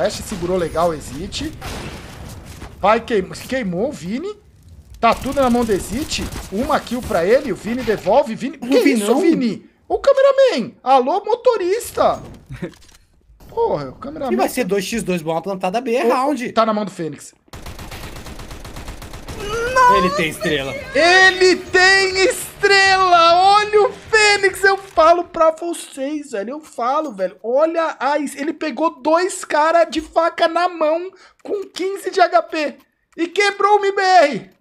Ash segurou legal o Exit. Vai, queimou, queimou o Vini. Tá tudo na mão do Exit. Uma kill pra ele. O Vini devolve. Vini... O que é isso, Vini? O cameraman. Alô, motorista. Porra, o cameraman... E vai ser 2x2, bola plantada B, é round. Tá na mão do Fênix. Não, ele tem estrela. Ele tem estrela pra vocês, velho. Eu falo, velho. Olha a. Ele pegou dois caras de faca na mão com 15 de HP e quebrou o MBR.